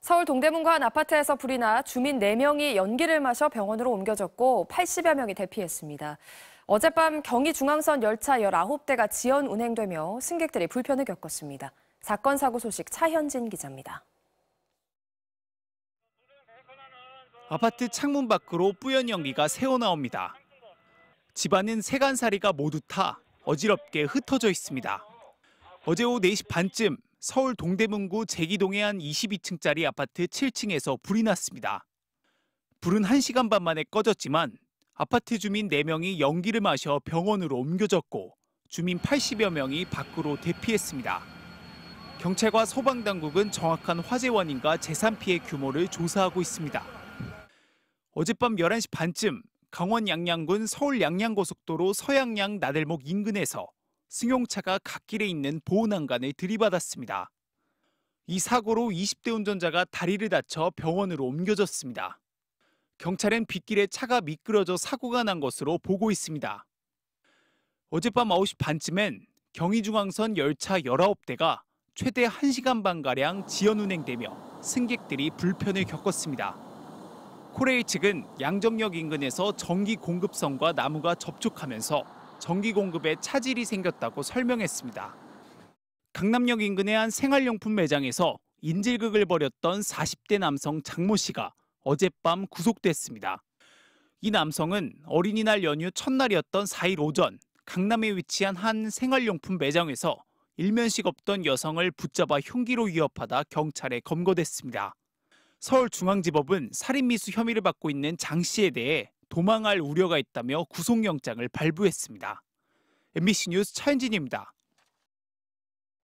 서울 동대문구 한 아파트에서 불이 나 주민 4명이 연기를 마셔 병원으로 옮겨졌고 80여 명이 대피했습니다. 어젯밤 경의중앙선 열차 19대가 지연 운행되며 승객들이 불편을 겪었습니다. 사건 사고 소식 차현진 기자입니다. 아파트 창문 밖으로 뿌연 연기가 새어나옵니다. 집안은 세간살이가 모두 타 어지럽게 흩어져 있습니다. 어제 오후 4시 반쯤 서울 동대문구 제기동의 한 22층짜리 아파트 7층에서 불이 났습니다. 불은 1시간 반 만에 꺼졌지만 아파트 주민 4명이 연기를 마셔 병원으로 옮겨졌고 주민 80여 명이 밖으로 대피했습니다. 경찰과 소방당국은 정확한 화재 원인과 재산 피해 규모를 조사하고 있습니다. 어젯밤 11시 반쯤 강원 양양군 서울 양양고속도로 서양양 나들목 인근에서 승용차가 갓길에 있는 보호난간에 들이받았습니다. 이 사고로 20대 운전자가 다리를 다쳐 병원으로 옮겨졌습니다. 경찰은 빗길에 차가 미끄러져 사고가 난 것으로 보고 있습니다. 어젯밤 9시 반쯤엔 경의중앙선 열차 19대가 최대 1시간 반가량 지연운행되며 승객들이 불편을 겪었습니다. 코레일 측은 양정역 인근에서 전기 공급선과 나무가 접촉하면서 전기 공급에 차질이 생겼다고 설명했습니다. 강남역 인근의 한 생활용품 매장에서 인질극을 벌였던 40대 남성 장모 씨가 어젯밤 구속됐습니다. 이 남성은 어린이날 연휴 첫날이었던 4일 오전 강남에 위치한 한 생활용품 매장에서 일면식 없던 여성을 붙잡아 흉기로 위협하다 경찰에 검거됐습니다. 서울중앙지법은 살인미수 혐의를 받고 있는 장 씨에 대해 도망할 우려가 있다며 구속영장을 발부했습니다. MBC 뉴스 차현진입니다.